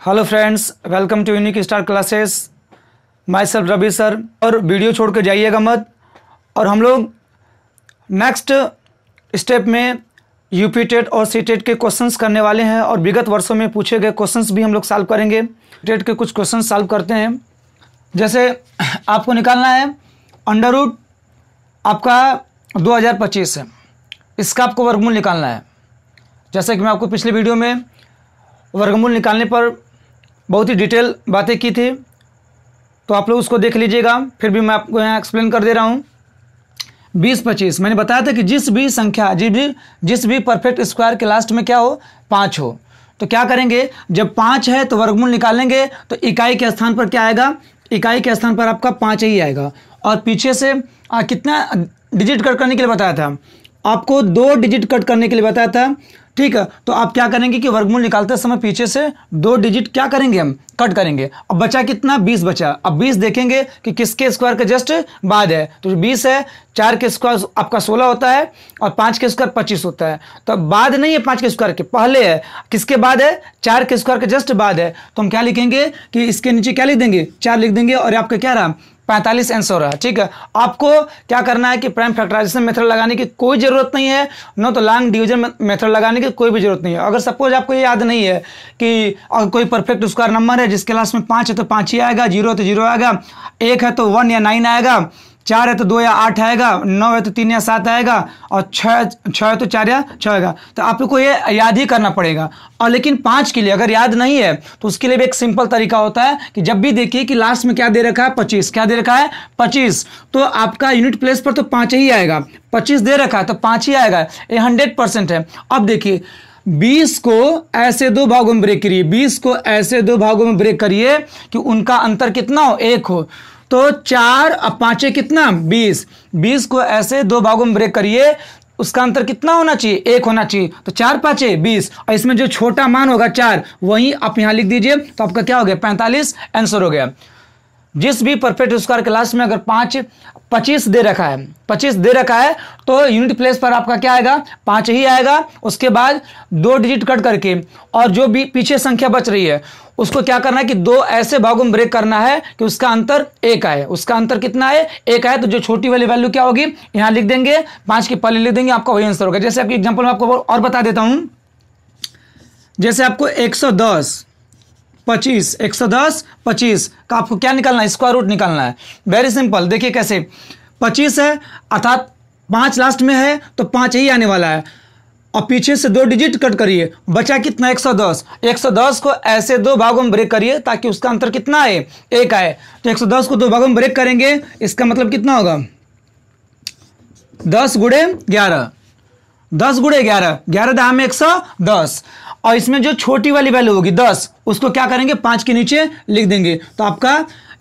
hello friends welcome to unique star classes myself Ravi sir और video छोड़ कर जाइएगा मत और हम लोग नेक्स्ट स्टेप में यूपी टेट और सी टेट के क्वेश्चंस करने वाले हैं और विगत वर्षों में पूछे गए क्वेश्चंस भी हम लोग सॉल्व करेंगे टेट के कुछ क्वेश्चन सॉल्व करते हैं जैसे आपको निकालना है अंडर उड आपका 2025 है इसका आपको वर्गमूल निकालना है जैसे कि मैं आपको पिछले वीडियो में वर्गमूल निकालने पर बहुत ही डिटेल बातें की थी तो आप लोग उसको देख लीजिएगा फिर भी मैं आपको यहाँ एक्सप्लेन कर दे रहा हूँ बीस पच्चीस मैंने बताया था कि जिस भी संख्या जिस भी जिस भी परफेक्ट स्क्वायर के लास्ट में क्या हो पाँच हो तो क्या करेंगे जब पाँच है तो वर्गमूल निकालेंगे तो इकाई के स्थान पर क्या आएगा इकाई के स्थान पर आपका पाँच ही आएगा और पीछे से आ, कितना डिजिट कट करने के लिए बताया था आपको दो डिजिट कट करने के लिए बताया था ठीक है तो आप क्या करेंगे कि वर्गमूल निकालते समय पीछे से दो डिजिट क्या करेंगे हम कट करेंगे अब बचा कितना बीस बचा अब बीस देखेंगे कि किसके स्क्वायर के जस्ट बाद है तो बीस है चार के स्क्वायर आपका सोलह होता है और पांच के स्क्वायर पच्चीस होता है तो अब बाद नहीं है पांच के स्क्वायर के पहले है किसके बाद है चार के स्क्वायर के जस्ट बाद है तो हम क्या लिखेंगे कि इसके नीचे क्या लिख देंगे चार लिख देंगे और आपका क्या रहा पैंतालीस आंसर है ठीक है आपको क्या करना है कि प्राइम फैक्टराइजेशन मेथड लगाने की कोई ज़रूरत नहीं है न तो लॉन्ग डिवीजन मेथड लगाने की कोई भी ज़रूरत नहीं है अगर सपोज आपको ये याद नहीं है कि अगर कोई परफेक्ट स्क्वायर नंबर है जिसके लास्ट में पाँच है तो पाँच ही आएगा जीरो तो जीरो आएगा एक है तो वन या नाइन आएगा चार है तो दो या आठ आएगा नौ है तो तीन या सात आएगा और छः छः है तो चार या छः आएगा तो आप लोग को ये याद ही करना पड़ेगा और लेकिन पाँच के लिए अगर याद नहीं है तो उसके लिए भी एक सिंपल तरीका होता है कि जब भी देखिए कि लास्ट में क्या दे रखा है पच्चीस क्या दे रखा है पच्चीस तो आपका यूनिट प्लेस पर तो पाँच ही आएगा पच्चीस दे रखा है तो पाँच ही आएगा ये हंड्रेड परसेंट है अब देखिए बीस को ऐसे दो भागों में ब्रेक करिए बीस को ऐसे दो भागों में ब्रेक करिए कि उनका अंतर कितना हो एक हो तो चार अब पांचे कितना बीस बीस को ऐसे दो भागों में ब्रेक करिए उसका अंतर कितना होना चाहिए एक होना चाहिए तो चार पाँचे बीस और इसमें जो छोटा मान होगा चार वही आप यहाँ लिख दीजिए तो आपका क्या हो गया पैंतालीस आंसर हो गया जिस भी परफेक्ट स्क्वायर क्लास में अगर पांच पच्चीस दे रखा है पच्चीस दे रखा है तो यूनिट प्लेस पर आपका क्या आएगा पांच ही आएगा उसके बाद दो डिजिट कट करके और जो भी पीछे संख्या बच रही है उसको क्या करना है कि दो ऐसे भागों में ब्रेक करना है कि उसका अंतर एक आए उसका अंतर कितना है एक आए तो जो छोटी वाली वैल्यू क्या होगी यहाँ लिख देंगे पांच की पहले लिख देंगे आपका वही आंसर होगा जैसे आपकी एग्जाम्पल में आपको और बता देता हूं जैसे आपको एक सौ दस पच्चीस एक सौ दस पच्चीस का आपको क्या निकालना है स्क्वायर रूट निकालना है वेरी सिंपल देखिए कैसे पच्चीस है अर्थात पांच लास्ट में है तो पांच ही आने वाला है और पीछे से दो डिजिट कट करिए बचा कितना एक एक सौ दस सौ दस को ऐसे दो भागों में ब्रेक करिए ताकि उसका अंतर कितना आए एक आए तो एक सौ दस को दो भागों में ब्रेक करेंगे इसका मतलब कितना होगा दस गुड़े ग्यारह दस गुड़े ग्यारह ग्यारह दहा में एक सौ दस और इसमें जो छोटी वाली वैल्यू होगी दस उसको क्या करेंगे पांच के नीचे लिख देंगे तो आपका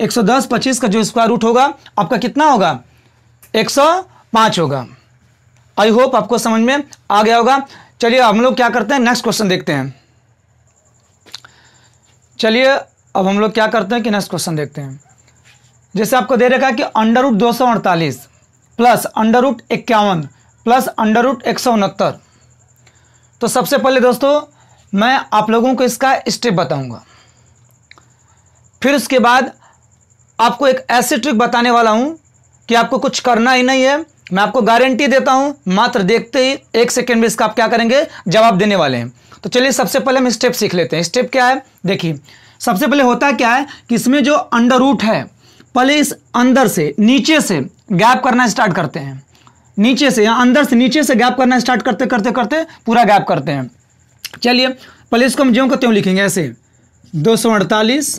एक सौ दस पच्चीस का जो स्क्वायर रूट होगा आपका कितना होगा एक सौ पांच होगा आई होप आपको समझ में आ गया होगा चलिए हम लोग क्या करते हैं नेक्स्ट क्वेश्चन देखते हैं चलिए अब हम लोग क्या करते हैं कि नेक्स्ट क्वेश्चन देखते हैं जैसे आपको दे रखा है कि अंडर रूट दो सौ अड़तालीस प्लस अंडर रूट इक्यावन प्लस अंडर रूट एक सौ उनहत्तर तो सबसे पहले दोस्तों मैं आप लोगों को इसका स्टेप बताऊंगा फिर उसके बाद आपको एक ऐसी ट्रिक बताने वाला हूं कि आपको कुछ करना ही नहीं है मैं आपको गारंटी देता हूं मात्र देखते ही एक सेकेंड में इसका आप क्या करेंगे जवाब देने वाले हैं तो चलिए सबसे पहले हम स्टेप सीख लेते हैं स्टेप क्या है देखिए सबसे पहले होता क्या है कि इसमें जो अंडर रूट है पहले इस अंदर से नीचे से गैप करना स्टार्ट करते हैं नीचे से या अंदर से नीचे से गैप करना स्टार्ट करते करते करते पूरा गैप करते हैं चलिए पहले इसको हम ज्यों को त्यों लिखेंगे ऐसे दो सौ अड़तालीस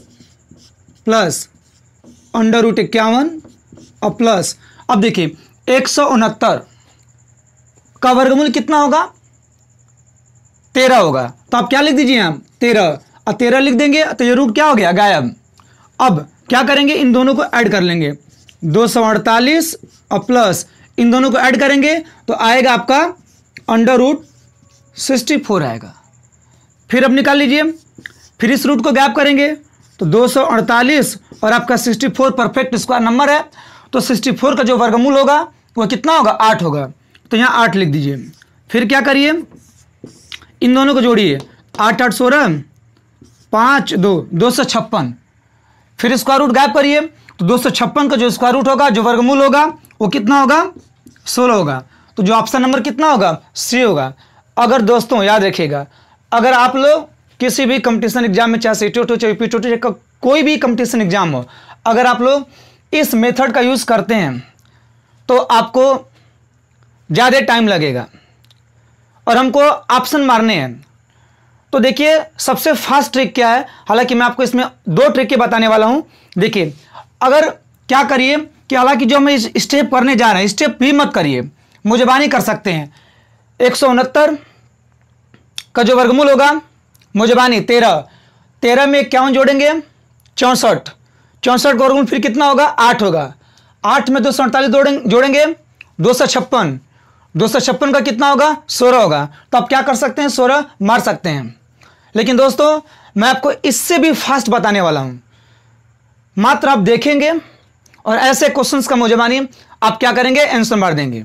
प्लस अंडर रूट इक्यावन और प्लस अब देखिए एक सौ उनहत्तर का वर्गमूल कितना होगा तेरह होगा तो आप क्या लिख दीजिए हम तेरह और तेरह लिख देंगे तो ये रूट क्या हो गया गायब अब क्या करेंगे इन दोनों को ऐड कर लेंगे दो सौ अड़तालीस और प्लस इन दोनों को ऐड करेंगे तो आएगा आपका अंडर रूट सिक्सटी फोर आएगा फिर अब निकाल लीजिए फिर इस रूट को गैप करेंगे तो दो सौ अड़तालीस और आपका sixty four perfect square number है तो सिक्सटी फोर का जो वर्गमूल होगा वह कितना होगा आठ होगा तो यहाँ आठ लिख दीजिए फिर क्या करिए इन दोनों को जोड़िए आठ आठ सोलह पाँच दो दो सौ छप्पन फिर स्क्वायर रूट गैप करिए तो दो सौ छप्पन का जो स्क्वायर रूट होगा जो वर्गमूल होगा वो कितना होगा सोलह होगा तो जो ऑप्शन नंबर कितना होगा सी होगा अगर दोस्तों याद रखिएगा अगर आप लोग किसी भी कंपटीशन एग्जाम में चाहे सी हो चाहे पी चाहे कोई भी कंपटीशन एग्जाम हो अगर आप लोग इस मेथड का यूज़ करते हैं तो आपको ज़्यादा टाइम लगेगा और हमको ऑप्शन मारने हैं तो देखिए सबसे फास्ट ट्रिक क्या है हालांकि मैं आपको इसमें दो ट्रिक के बताने वाला हूँ देखिए अगर क्या करिए कि हालांकि जो हम इस स्टेप करने जा रहे हैं स्टेप भी मत करिए मुझबानी कर सकते हैं एक सौ उनहत्तर का जो वर्गमूल होगा मुजबानी तेरह तेरह में इक्यावन जोड़ेंगे चौंसठ चौंसठ का वर्गमूल फिर कितना होगा आठ होगा आठ में दो सौ अड़तालीस जोड़ेंगे दो सौ छप्पन दो सौ छप्पन का कितना होगा सोलह होगा तो आप क्या कर सकते हैं सोलह मार सकते हैं लेकिन दोस्तों मैं आपको इससे भी फास्ट बताने वाला हूं मात्र आप देखेंगे और ऐसे क्वेश्चन का मुझे मानिए आप क्या करेंगे आंसर मार देंगे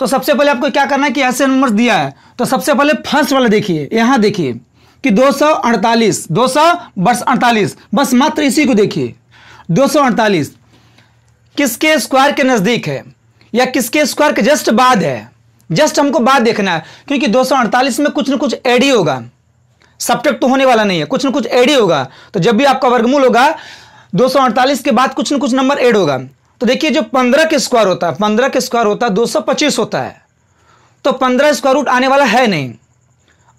तो सबसे पहले आपको क्या करना है कि ऐसे नंबर दिया है तो सबसे पहले फर्स्ट वाला देखिए यहां देखिए कि दो सौ अड़तालीस दो सौ बस अड़तालीस बस मात्र इसी को देखिए दो सौ अड़तालीस किसके स्क्वायर के नज़दीक है या किसके स्क्वायर के जस्ट बाद है जस्ट हमको बाद देखना है क्योंकि दो सौ अड़तालीस में कुछ ना कुछ एडी होगा सब्टेक्ट तो होने वाला नहीं है कुछ ना कुछ एडी होगा तो जब भी आपका वर्गमूल होगा दो के बाद कुछ ना कुछ नंबर एड होगा तो देखिए जो पंद्रह के स्क्वायर होता है पंद्रह के स्क्वायर होता है दो सौ पच्चीस होता है तो पंद्रह स्क्वायर रूट आने वाला है नहीं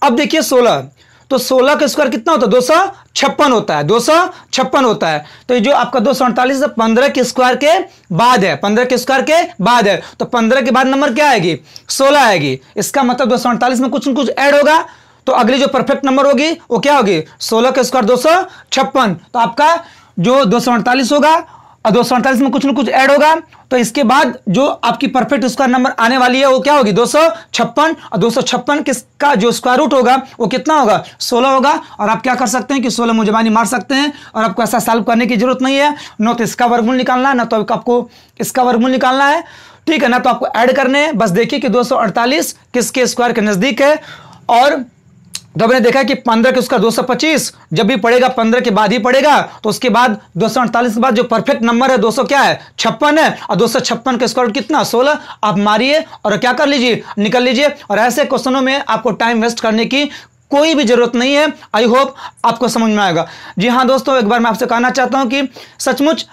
अब देखिए सोलह तो सोलह का स्क्वायर कितना होता है दो सौ छप्पन होता है दो सौ छप्पन होता है तो ये जो आपका दो सौ अड़तालीस पंद्रह के स्क्वायर के बाद है पंद्रह के स्क्वायर के बाद है तो पंद्रह के बाद नंबर क्या आएगी सोलह आएगी इसका मतलब दो सौ अड़तालीस में कुछ न कुछ ऐड होगा तो अगली जो परफेक्ट नंबर होगी वो क्या होगी सोलह का स्क्वायर दो सौ छप्पन तो आपका जो दो होगा और दो में कुछ ना कुछ ऐड होगा तो इसके बाद जो आपकी परफेक्ट स्क्वायर नंबर आने वाली है वो क्या होगी दो और दो किसका जो स्क्वायर रूट होगा वो कितना होगा 16 होगा और आप क्या कर सकते हैं कि 16 मानी मार सकते हैं और आपको ऐसा सॉल्व करने की जरूरत नहीं है न तो इसका वर्गमूल निकालना है ना तो आपको इसका वर्गमूल निकालना है ठीक है ना तो आपको ऐड करने हैं बस देखिए कि दो किसके स्क्वायर के नज़दीक है और तो हमने देखा कि पंद्रह के उसका 225 जब भी पड़ेगा पंद्रह के बाद ही पड़ेगा तो उसके बाद दो के बाद जो परफेक्ट नंबर है 200 क्या है छप्पन है और दो का स्क्वायर कितना 16 आप मारिए और क्या कर लीजिए निकल लीजिए और ऐसे क्वेश्चनों में आपको टाइम वेस्ट करने की कोई भी ज़रूरत नहीं है आई होप आपको समझ में आएगा जी हाँ दोस्तों एक बार मैं आपसे कहना चाहता हूँ कि सचमुच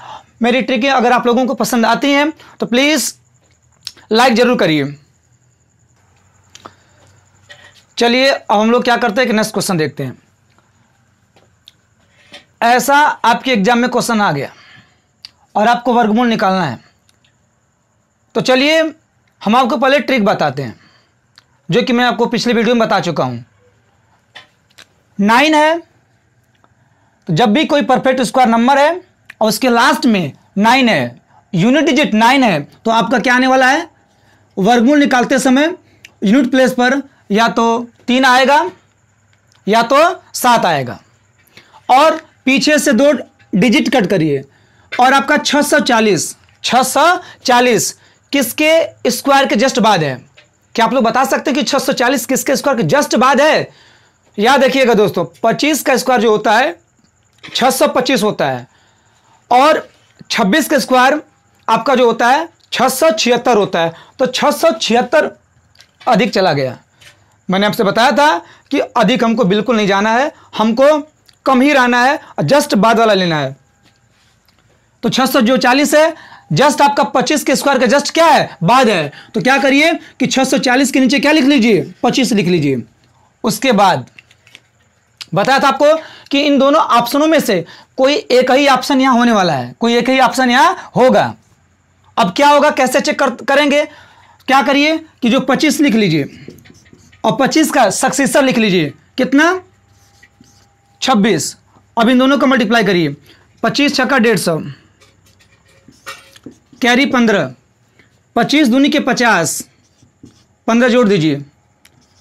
मेरी ट्रिकें अगर आप लोगों को पसंद आती हैं तो प्लीज़ लाइक ज़रूर करिए चलिए अब हम लोग क्या करते हैं कि नेक्स्ट क्वेश्चन देखते हैं ऐसा आपके एग्जाम में क्वेश्चन आ गया और आपको वर्गमूल निकालना है तो चलिए हम आपको पहले ट्रिक बताते हैं जो कि मैं आपको पिछले वीडियो में बता चुका हूं नाइन है तो जब भी कोई परफेक्ट स्क्वायर नंबर है और उसके लास्ट में नाइन है यूनिट डिजिट नाइन है तो आपका क्या आने वाला है वर्गमूल निकालते समय यूनिट प्लेस पर या तो तीन आएगा या तो सात आएगा और पीछे से दो डिजिट कट करिए और आपका 640 सौ चालीस सौ चालीस किसके स्क्वायर के जस्ट बाद है क्या आप लोग बता सकते हैं कि 640 सौ चालीस किसके स्क्वायर के जस्ट बाद है याद रखिएगा दोस्तों पच्चीस का स्क्वायर जो होता है 625 सौ पच्चीस होता है और छब्बीस का स्क्वायर आपका जो होता है छह सौ छिहत्तर होता है तो छह सौ छिहत्तर अधिक चला गया मैंने आपसे बताया था कि अधिक हमको बिल्कुल नहीं जाना है हमको कम ही रहना है और जस्ट बाद वाला लेना है तो छह सौ जो चालीस है जस्ट आपका पच्चीस के स्क्वायर का जस्ट क्या है बाद है तो क्या करिए कि छह सौ चालीस के नीचे क्या लिख लीजिए पच्चीस लिख लीजिए उसके बाद बताया था आपको कि इन दोनों ऑप्शनों में से कोई एक ही ऑप्शन यहां होने वाला है कोई एक ही ऑप्शन यहां होगा अब क्या होगा कैसे चेक कर, करेंगे क्या करिए कि जो पच्चीस लिख लीजिए और पच्चीस का सक्सेसर लिख लीजिए कितना छब्बीस अब इन दोनों को मल्टीप्लाई करिए पच्चीस छक्का डेढ़ सौ कैरी पंद्रह पच्चीस दूनी के पचास पंद्रह जोड़ दीजिए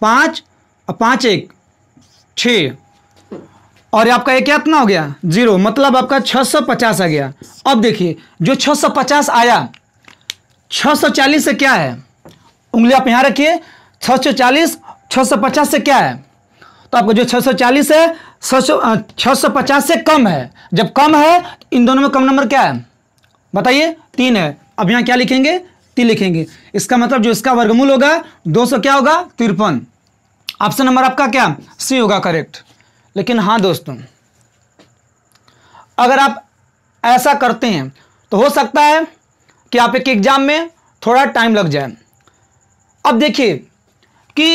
पांच और पाँच एक छः और आपका एक कितना हो गया जीरो मतलब आपका 650 आ गया अब देखिए जो 650 आया 640 से क्या है उंगली आप यहाँ रखिए सौ चालीस 650 से क्या है तो आपको जो 640 है छह सौ पचास से कम है जब कम है तो इन दोनों में कम नंबर क्या है बताइए तीन है अब यहां क्या लिखेंगे तीन लिखेंगे इसका मतलब जो इसका वर्गमूल होगा दो सौ क्या होगा तिरपन ऑप्शन नंबर आपका क्या सी होगा करेक्ट लेकिन हाँ दोस्तों अगर आप ऐसा करते हैं तो हो सकता है कि आप एक एग्ज़ाम में थोड़ा टाइम लग जाए अब देखिए कि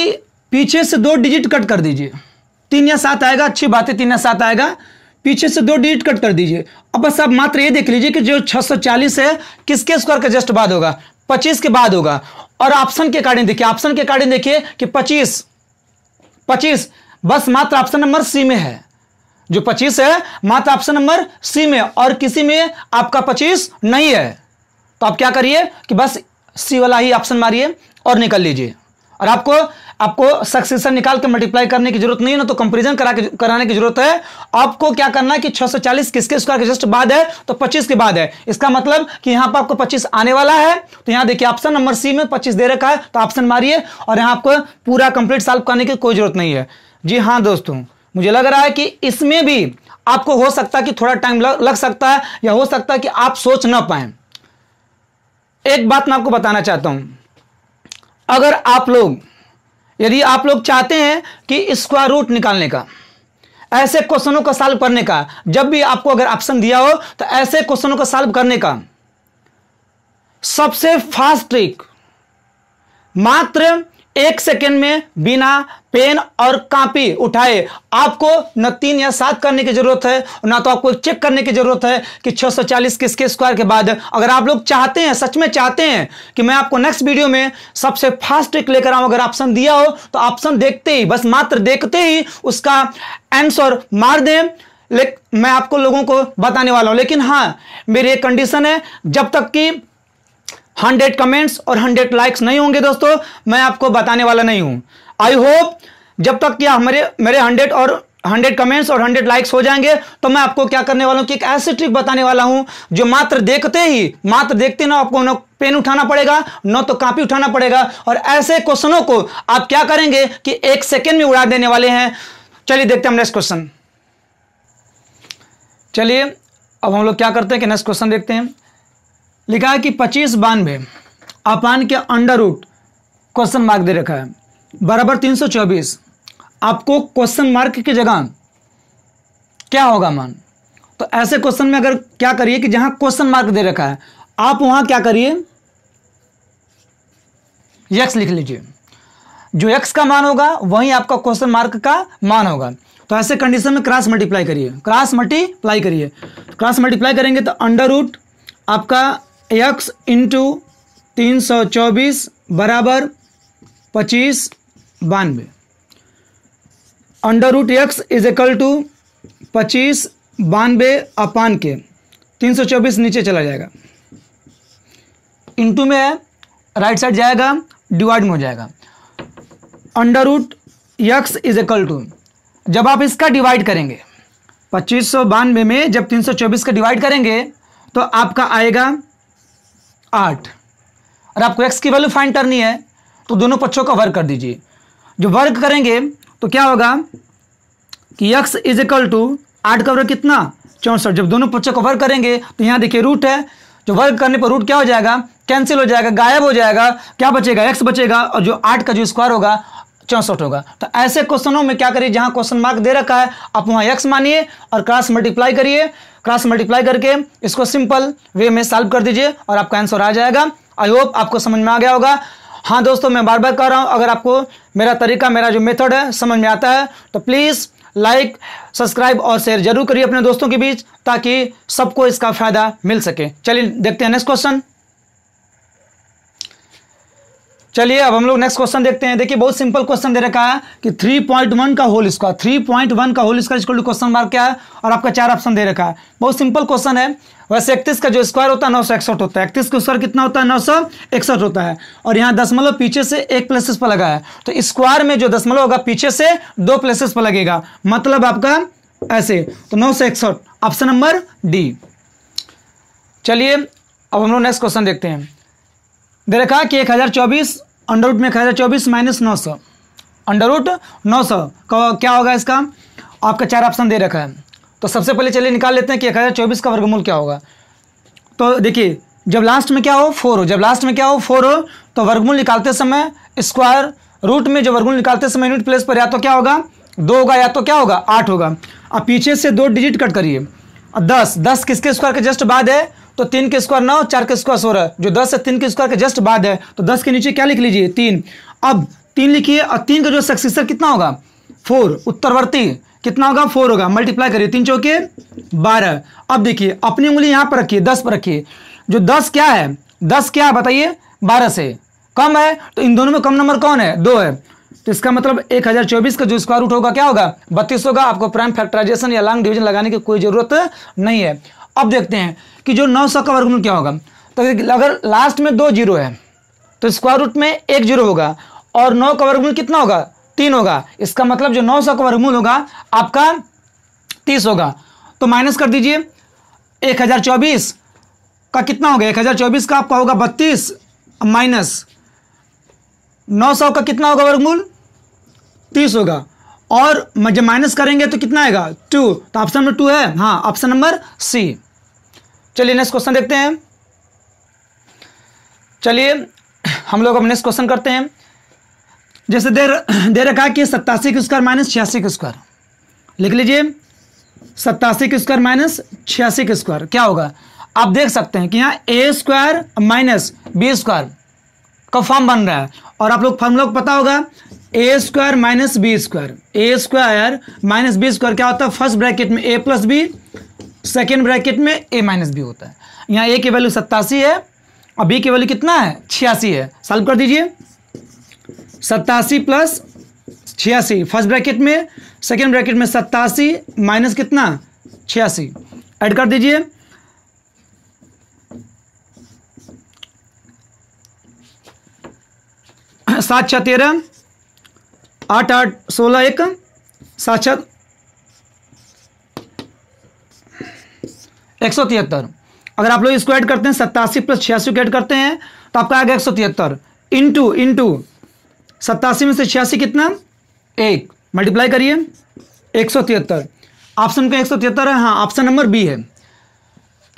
पीछे से दो डिजिट कट कर दीजिए तीन या सात आएगा अच्छी बात है तीन या सात आएगा पीछे से दो डिजिट कट कर दीजिए अब बस आप मात्र ये देख लीजिए कि जो 640 है किसके स्क्वायर के जस्ट बाद होगा 25 के बाद होगा और ऑप्शन के अकॉर्डिंग देखिए ऑप्शन के अकॉर्डिंग देखिए कि 25 25 बस मात्र ऑप्शन नंबर सी में है जो 25 है मात्र ऑप्शन नंबर सी में और किसी में आपका पच्चीस नहीं है तो आप क्या करिए कि बस सी वाला ही ऑप्शन मारिए और निकल लीजिए और आपको आपको सक्सेसन निकाल के मल्टीप्लाई करने की जरूरत नहीं है ना तो कंपेरिजन करा के कराने की जरूरत है आपको क्या करना है कि 640 किसके स्क्वायर के जस्ट बाद है तो 25 के बाद है इसका मतलब कि यहां पर आपको 25 आने वाला है तो यहां देखिए ऑप्शन नंबर सी में 25 दे रखा है तो ऑप्शन मारिए और यहां आपको पूरा कंप्लीट सॉल्व करने की कोई जरूरत नहीं है जी हाँ दोस्तों मुझे लग रहा है कि इसमें भी आपको हो सकता है कि थोड़ा टाइम लग सकता है या हो सकता है कि आप सोच ना पाए एक बात मैं आपको बताना चाहता हूं अगर आप लोग यदि आप लोग चाहते हैं कि स्क्वायर रूट निकालने का ऐसे क्वेश्चनों का सॉल्व करने का जब भी आपको अगर ऑप्शन दिया हो तो ऐसे क्वेश्चनों का सॉल्व करने का सबसे फास्ट ट्रिक मात्र एक सेकेंड में बिना पेन और कापी उठाए आपको न तीन या सात करने की जरूरत है ना तो आपको चेक करने की जरूरत है कि 640 किसके स्क्वायर के बाद अगर आप लोग चाहते हैं सच में चाहते हैं कि मैं आपको नेक्स्ट वीडियो में सबसे फास्ट ट्रिक लेकर आऊं अगर ऑप्शन दिया हो तो ऑप्शन देखते ही बस मात्र देखते ही उसका आंसर मार दें मैं आपको लोगों को बताने वाला हूं लेकिन हाँ मेरी एक कंडीशन है जब तक कि हंड्रेड कमेंट्स और हंड्रेड लाइक्स नहीं होंगे दोस्तों मैं आपको बताने वाला नहीं हूं आई होप जब तक कि हमारे मेरे हंड्रेड और हंड्रेड कमेंट्स और हंड्रेड लाइक्स हो जाएंगे तो मैं आपको क्या करने वाला हूँ कि एक ऐसी ट्रिक बताने वाला हूँ जो मात्र देखते ही मात्र देखते ना आपको ना पेन उठाना पड़ेगा न तो कापी उठाना पड़ेगा और ऐसे क्वेश्चनों को आप क्या करेंगे कि एक सेकेंड में उड़ा देने वाले हैं चलिए देखते हैं हम नेक्स्ट क्वेश्चन चलिए अब हम लोग क्या करते हैं कि नेक्स्ट क्वेश्चन देखते हैं लिखा है कि पच्चीस बानवे अपान के अंडर रूट क्वेश्चन मार्क दे रखा है बराबर तीन सौ चौबीस आपको क्वेश्चन मार्क की जगह क्या होगा मान तो ऐसे क्वेश्चन में अगर क्या करिए कि जहां क्वेश्चन मार्क दे रखा है आप वहां क्या करिए यक्स लिख लीजिए जो एक्स का मान होगा वही आपका क्वेश्चन मार्क का मान होगा तो ऐसे कंडीशन में क्रॉस मल्टीप्लाई करिए क्रॉस मल्टीप्लाई करिए क्रॉस मल्टीप्लाई करेंगे तो अंडर रूट आपका एक्स इंटू तीन सौ चौबीस बराबर पच्चीस बानवे under root x is equal to पच्चीस बानवे अपान के तीन सौ चौबीस नीचे चला जाएगा इंटू में है राइट साइड जाएगा डिवाइड में हो जाएगा under root x is equal to जब आप इसका डिवाइड करेंगे पच्चीस सौ बानवे में जब तीन सौ चौबीस का डिवाइड करेंगे तो आपका आएगा आठ और आपको एक्स की वैल्यू फाइंड करनी है तो दोनों पक्षों का वर्क कर दीजिए जो वर्ग करेंगे तो क्या होगा कि यक्स इज इक्वल टू आठ का वर्ग कितना चौंसठ जब दोनों पक्षों को वर्ग करेंगे तो यहाँ देखिए रूट है जो वर्ग करने पर रूट क्या हो जाएगा कैंसिल हो जाएगा गायब हो जाएगा क्या बचेगा एक्स बचेगा और जो आठ का जो स्क्वायर होगा चौंसठ होगा तो ऐसे क्वेश्चनों में क्या करिए जहां क्वेश्चन मार्क दे रखा है आप वहां एक्स मानिए और क्रॉस मल्टीप्लाई करिए क्रॉस मल्टीप्लाई करके इसको सिंपल वे में सॉल्व कर दीजिए और आपका आंसर आ जाएगा आई होप आपको समझ में आ गया होगा हाँ दोस्तों मैं बार बार कह रहा हूँ अगर आपको मेरा तरीका मेरा जो मेथड है समझ में आता है तो प्लीज़ लाइक सब्सक्राइब और शेयर जरूर करिए अपने दोस्तों के बीच ताकि सबको इसका फायदा मिल सके चलिए देखते हैं नेक्स्ट क्वेश्चन चलिए अब हम लोग नेक्स्ट क्वेश्चन देखते हैं देखिए बहुत सिंपल क्वेश्चन दे रखा है कि वन का होल स्क्वायर वन का whole square equal question mark क्या है और आपका चार ऑप्शन दे रखा है बहुत सिंपल क्वेश्चन है वैसे इकतीस का जो स्क्वायर होता है नौ सौ इकसठ होता है इकतीस का स्क्वायर कितना होता है नौ सौ इकसठ होता है और यहाँ दसमलव पीछे से एक प्लेसेस पर लगा है तो स्क्वायर में जो दसमलव होगा पीछे से दो प्लेसेस पर लगेगा मतलब आपका ऐसे तो नौ सौ इकसठ ऑप्शन नंबर डी चलिए अब हम लोग नेक्स्ट क्वेश्चन देखते हैं दे रखा कि एक हज़ार चौबीस अंडर में खाया चौबीस माइनस नौ सौ अंडर रूट नौ सौ का क्या होगा इसका आपका चार ऑप्शन दे रखा है तो सबसे पहले चलिए निकाल लेते हैं कि एक हज़ार चौबीस का वर्गमूल क्या होगा तो देखिए जब लास्ट में क्या हो फोर हो जब लास्ट में क्या हो फोर हो तो वर्गमूल निकालते समय स्क्वायर रूट में जो वर्गमूल निकालते समय यूनिट प्लेस पर या तो क्या होगा दो होगा या तो क्या होगा आठ होगा अब पीछे से दो डिजिट कट करिए दस दस किसके स्क्वायर के जस्ट बाद है तो तीन के स्क्वायर नौ चार के स्क्वायर सोलह जो दस है तीन के स्क्वायर के जस्ट बाद है तो दस के नीचे क्या लिख लीजिए तीन अब तीन लिखिए और तीन का जो सक्सेसर कितना होगा फोर उत्तरवर्ती कितना होगा फोर होगा मल्टीप्लाई करिए तीन चौके बारह अब देखिए अपनी उंगली यहां पर रखिए दस पर रखिए जो दस क्या है दस क्या है बताइए बारह से कम है तो इन दोनों में कम नंबर कौन है दो है तो इसका मतलब 1024 का जो स्क्वायर रूट होगा क्या होगा बत्तीस होगा आपको प्राइम फैक्टराइजेशन या लॉन्ग डिवीजन लगाने की कोई जरूरत नहीं है अब देखते हैं कि जो नौ सौ का वर्गमूल क्या होगा तो अगर लास्ट में दो जीरो है तो स्क्वायर रूट में एक जीरो होगा और नौ का वर्गमूल कितना होगा तीन होगा इसका मतलब जो नौ सौ का वर्गमूल होगा आपका तीस होगा तो माइनस कर दीजिए एक हज़ार चौबीस का कितना होगा एक हज़ार चौबीस का आपका होगा बत्तीस माइनस नौ सौ का कितना होगा वर्गमूल तीस होगा और जब माइनस करेंगे तो कितना आएगा टू तो ऑप्शन नंबर टू है हाँ ऑप्शन नंबर सी चलिए नेक्स्ट क्वेश्चन देखते हैं चलिए हम लोग अब नेक्स्ट क्वेश्चन करते हैं जैसे देर दे रखा है कि सत्तासी के स्क्वायर माइनस छियासी के स्क्वायर लिख लीजिए सत्तासी के स्क्वायर माइनस छियासी के स्क्वायर क्या होगा आप देख सकते हैं कि यहाँ a square minus b square का फॉर्म बन रहा है और आप लोग फॉर्म लोग पता होगा a square minus b square a square minus b square क्या होता है फर्स्ट ब्रैकेट में a plus b second bracket में ए माइनस बी होता है यहाँ ए की वैल्यू सत्तासी है और बी की वैल्यू कितना है छियासी है सॉल्व कर दीजिए सत्तासी प्लस छियासी फर्स्ट ब्रैकेट में सेकेंड ब्रैकेट में सत्तासी माइनस कितना छियासी ऐड कर दीजिए सात छः तेरह आठ आठ सोलह एक सात छः एक सौ तिहत्तर अगर आप लोग इसको ऐड करते हैं सत्तासी प्लस छियासी को ऐड करते हैं तो आपका आ गया एक सौ तिहत्तर इंटू इंटू सत्तासी में से छियासी कितना एक मल्टीप्लाई करिए एक सौ तिहत्तर ऑप्शन का एक सौ तिहत्तर है हाँ ऑप्शन नंबर बी है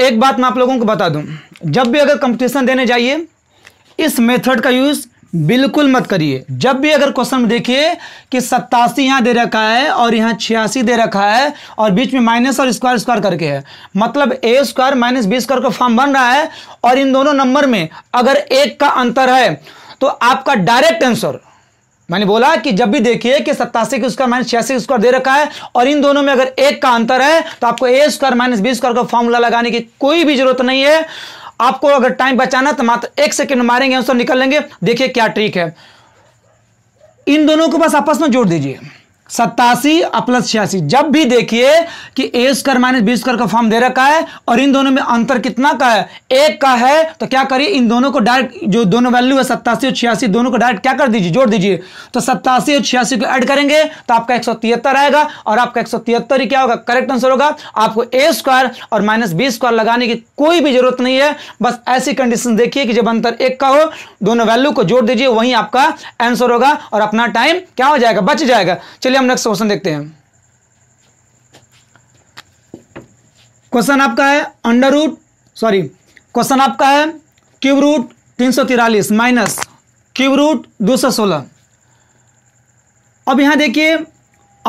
एक बात मैं आप लोगों को बता दूं जब भी अगर कंपटीशन देने जाइए इस मेथड का यूज़ बिल्कुल मत करिए जब भी अगर क्वेश्चन देखिए कि सत्तासी यहाँ दे रखा है और यहाँ छियासी दे रखा है और बीच में माइनस और स्क्वायर स्क्वायर करके है मतलब a square minus b square का फॉर्म बन रहा है और इन दोनों नंबर में अगर एक का अंतर है तो आपका डायरेक्ट आंसर मैंने बोला कि जब भी देखिए कि सत्तासी की स्क्वायर माइनस छियासी स्क्वायर दे रखा है और इन दोनों में अगर एक का अंतर है तो आपको a square minus b square का फॉर्मूला लगाने की कोई भी जरूरत नहीं है आपको अगर टाइम बचाना तो मात्र एक सेकेंड मारेंगे आंसर निकल लेंगे देखिए क्या ट्रिक है इन दोनों को बस आपस में जोड़ दीजिए सत्तासी प्लस छियासी जब भी देखिए कि a square minus b square का फॉर्म दे रखा है और इन दोनों में अंतर कितना का है एक का है तो क्या करिए इन दोनों को डायरेक्ट जो दोनों वैल्यू है सत्तासी और छियासी दोनों को डायरेक्ट क्या कर दीजिए जोड़ दीजिए तो सत्तासी और छियासी को ऐड करेंगे तो आपका एक आएगा और आपका एक ही क्या होगा करेक्ट आंसर होगा आपको ए स्क्वायर और माइनस बी स्क्वायर लगाने की कोई भी जरूरत नहीं है बस ऐसी कंडीशन देखिए कि जब अंतर एक का हो दोनों वैल्यू को जोड़ दीजिए वहीं आपका आंसर होगा और अपना टाइम क्या हो जाएगा बच जाएगा चलिए हम नेक्स्ट क्वेश्चन देखते हैं क्वेश्चन आपका है अंडर रूट सॉरी क्वेश्चन आपका है क्यूब रूट तीन सौ तिरालीस माइनस क्यूब रूट दो सौ सोलह अब यहां देखिए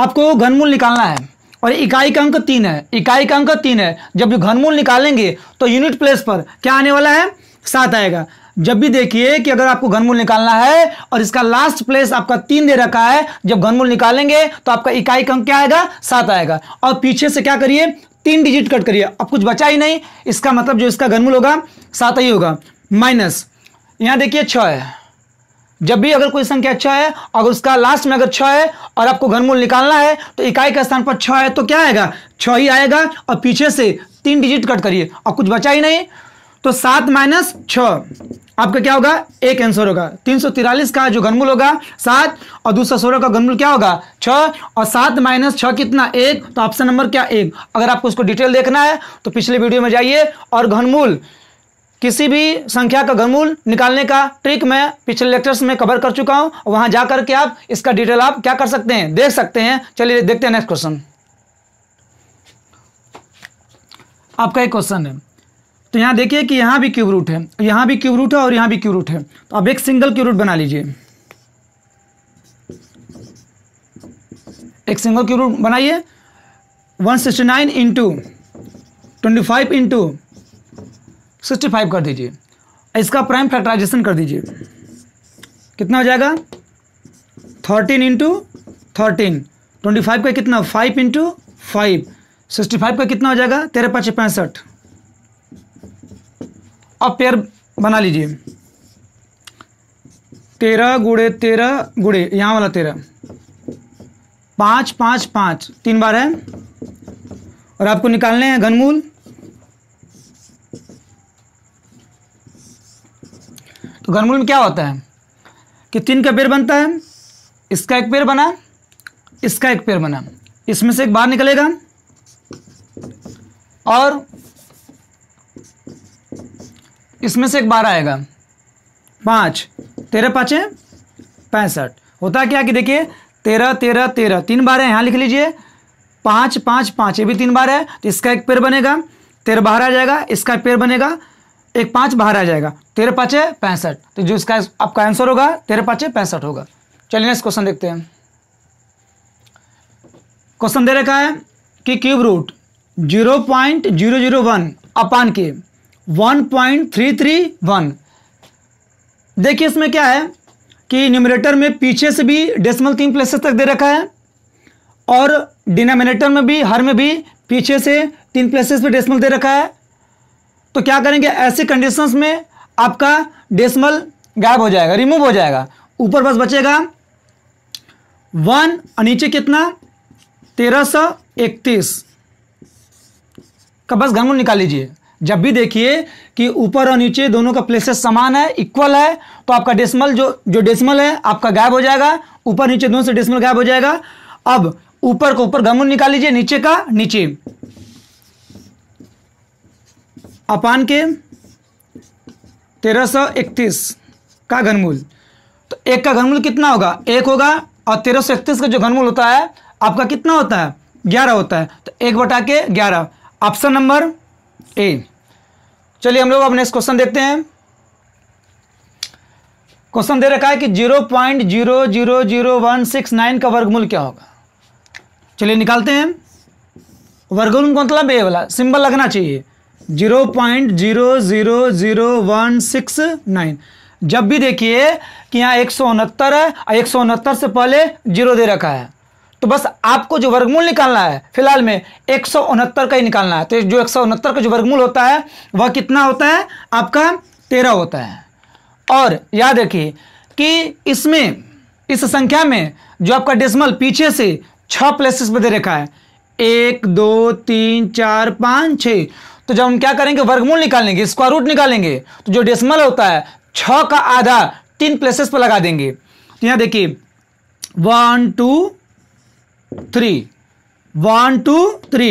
आपको घनमूल निकालना है और इकाई का अंक तीन है इकाई का अंक तीन है जब घनमूल निकालेंगे तो यूनिट प्लेस पर क्या आने वाला है सात आएगा जब भी देखिए कि अगर आपको घनमूल निकालना है और इसका लास्ट प्लेस आपका तीन दे रखा है जब घनमूल निकालेंगे तो आपका इकाई अंक क्या आएगा सात आएगा और पीछे से क्या करिए तीन डिजिट कट करिए अब कुछ बचा ही नहीं इसका मतलब जो इसका घनमूल होगा सात ही होगा माइनस यहां देखिए छ है जब भी अगर कोई संख्या छः है और उसका लास्ट में अगर छ है और आपको घनमूल निकालना है तो इकाई के स्थान पर छ है तो क्या आएगा छ ही आएगा और पीछे से तीन डिजिट कट करिए और कुछ बचा ही नहीं तो सात माइनस छ आपका क्या होगा एक आंसर होगा तीन सौ तिरालीस का जो घनमूल होगा सात और दूसरा सोलह का घनमूल क्या होगा छ और सात माइनस छ कितना एक तो ऑप्शन नंबर क्या एक अगर आपको उसको डिटेल देखना है तो पिछले वीडियो में जाइए और घनमूल किसी भी संख्या का घनमूल निकालने का ट्रिक मैं पिछले लेक्चर्स में कवर कर चुका हूं वहां जाकर के आप इसका डिटेल आप क्या कर सकते हैं देख सकते हैं चलिए देखते हैं नेक्स्ट क्वेश्चन आपका एक क्वेश्चन है तो यहाँ देखिए कि यहाँ भी क्यूब रूट है यहाँ भी क्यूब रूट है और यहाँ भी क्यूब रूट है तो अब एक सिंगल क्यूब रूट बना लीजिए एक सिंगल क्यूब रूट बनाइए one sixty nine into twenty five into sixty five कर दीजिए इसका प्राइम फैक्टराइजेशन कर दीजिए कितना हो जाएगा thirteen into thirteen twenty five का कितना five into five sixty five का कितना हो जाएगा तेरह पाँच पैंसठ अब पेयर बना लीजिए तेरह गुड़े तेरह गुड़े यहाँ वाला तेरह पाँच पाँच पाँच तीन बार है और आपको निकालने हैं घनमूल तो घनमूल में क्या होता है कि तीन का पेड़ बनता है इसका एक पेड़ बना इसका एक पेड़ बना इसमें से एक बार निकलेगा और इसमें से एक बार आएगा पाँच तेरह पाँचे पैंसठ होता क्या कि देखिए तेरह तेरह तेरह तीन बार है यहाँ लिख लीजिए पाँच पाँच पाँच ये भी तीन बार है तो इसका एक पेड़ बनेगा तेरह बाहर आ जाएगा इसका एक पेड़ बनेगा एक पाँच बाहर आ जाएगा तेरह पाँचे पैंसठ तो जो इसका आपका आंसर होगा तेरह पाँचे पैंसठ होगा चलिए नेक्स्ट क्वेश्चन देखते हैं क्वेश्चन दे रखा है कि cube root zero point zero zero one upon के 1.331 देखिए इसमें क्या है कि न्यूमिनेटर में पीछे से भी डेसिमल तीन प्लेसेस तक दे रखा है और डिनोमिनेटर में भी हर में भी पीछे से तीन प्लेसेस पे डेसिमल दे रखा है तो क्या करेंगे ऐसे कंडीशंस में आपका डेसिमल गायब हो जाएगा रिमूव हो जाएगा ऊपर बस बचेगा वन और नीचे कितना तेरह सौ इकतीस का बस घनमूल निकाल लीजिए जब भी देखिए कि ऊपर और नीचे दोनों का प्लेसेस समान है इक्वल है तो आपका डेसिमल जो जो डेसिमल है आपका गायब हो जाएगा ऊपर नीचे दोनों से डेसिमल गायब हो जाएगा अब ऊपर को ऊपर गमन निकाल लीजिए नीचे का नीचे अपान के तेरह सौ इकतीस का घनमूल तो एक का घनमूल कितना होगा एक होगा और तेरह सौ इकतीस का जो घनमूल होता है आपका कितना होता है ग्यारह होता है तो एक बटा के ग्यारह ऑप्शन नंबर ए चलिए हम लोग अब नेक्स्ट क्वेश्चन देखते हैं क्वेश्चन दे रखा है कि zero point zero zero zero one six nine का वर्गमूल क्या होगा चलिए निकालते हैं वर्गमूल का मतलब ए वाला सिंबल लगना चाहिए zero point zero zero zero one six nine जब भी देखिए कि यहाँ एक सौ उनहत्तर है और एक सौ उनहत्तर से पहले जीरो दे रखा है तो बस आपको जो वर्गमूल निकालना है फिलहाल में एक का ही निकालना है तो जो एक का जो वर्गमूल होता है वह कितना होता है आपका तेरह होता है और याद रखिए कि इसमें इस संख्या में जो आपका डेसिमल पीछे से छः प्लेसेस पर दे रखा है एक दो तीन चार पाँच छः तो जब हम क्या करेंगे वर्गमूल निकालेंगे स्क्वायर रूट निकालेंगे तो जो डेसिमल होता है छ का आधा तीन प्लेसेस पर लगा देंगे तो यहाँ देखिए one two three one two three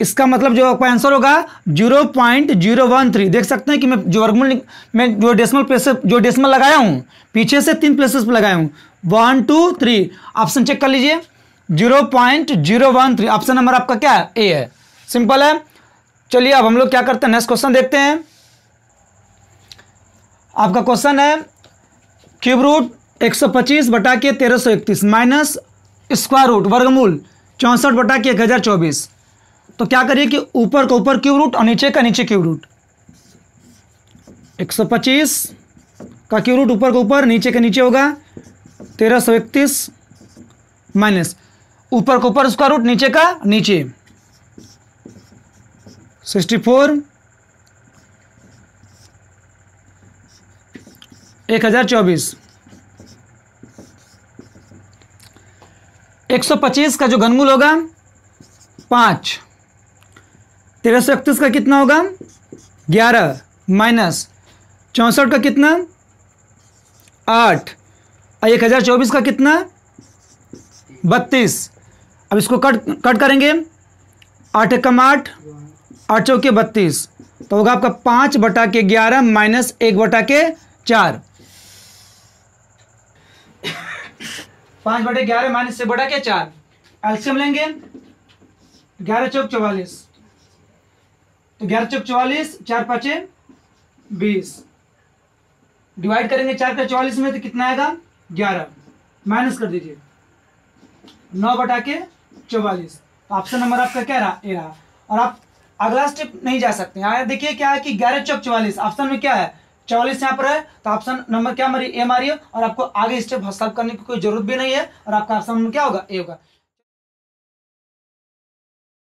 इसका मतलब जो आपका आंसर होगा zero point zero one three देख सकते हैं कि मैं जो वर्गमूल मैं जो डेसिमल प्लेस जो डेसिमल लगाया हूँ पीछे से तीन प्लेसेस पर लगाया हूँ one two three option check कर लीजिए zero point zero one three option number आपका क्या है ए है सिंपल है चलिए अब हम लोग क्या करते हैं नेक्स्ट क्वेश्चन देखते हैं आपका क्वेश्चन है क्यूब रूट एक सौ पच्चीस बटा के तेरह सौ इकतीस माइनस स्क्वायर रूट वर्गमूल चौंसठ बटा के एक हज़ार चौबीस तो क्या करिए कि ऊपर का ऊपर क्यूब रूट और नीचे का नीचे क्यूब रूट एक सौ पच्चीस का क्यू रूट ऊपर का ऊपर नीचे का नीचे होगा तेरह सौ इकतीस माइनस ऊपर का ऊपर स्क्वायर रूट नीचे का नीचे सिक्सटी फोर एक हज़ार चौबीस 125 का जो घनमूल होगा पाँच तेरह सौ इकतीस का कितना होगा ग्यारह माइनस चौंसठ का कितना आठ और एक हज़ार चौबीस का कितना बत्तीस अब इसको कट कट करेंगे आठ एकम आठ आठ चौके बत्तीस तो होगा आपका पाँच बटा के ग्यारह माइनस एक बटा के चार पांच बटे ग्यारह माइनस से बटा के चार एल्सियम लेंगे ग्यारह चौक चौवालीस तो ग्यारह चौक चौवालीस चार पाँचे बीस डिवाइड करेंगे चार का चौवालीस में तो कितना आएगा ग्यारह माइनस कर दीजिए नौ बटा के चौवालीस तो ऑप्शन नंबर आपका क्या रहा ए रहा और आप अगला स्टेप नहीं जा सकते यहाँ देखिए क्या है कि ग्यारह चौक चौवालीस ऑप्शन में क्या है चौवालीस यहाँ पर है तो ऑप्शन नंबर क्या मारी ए मारिए और आपको आगे स्टेप हस्ताब करने की कोई जरूरत भी नहीं है और आपका ऑप्शन क्या होगा ए होगा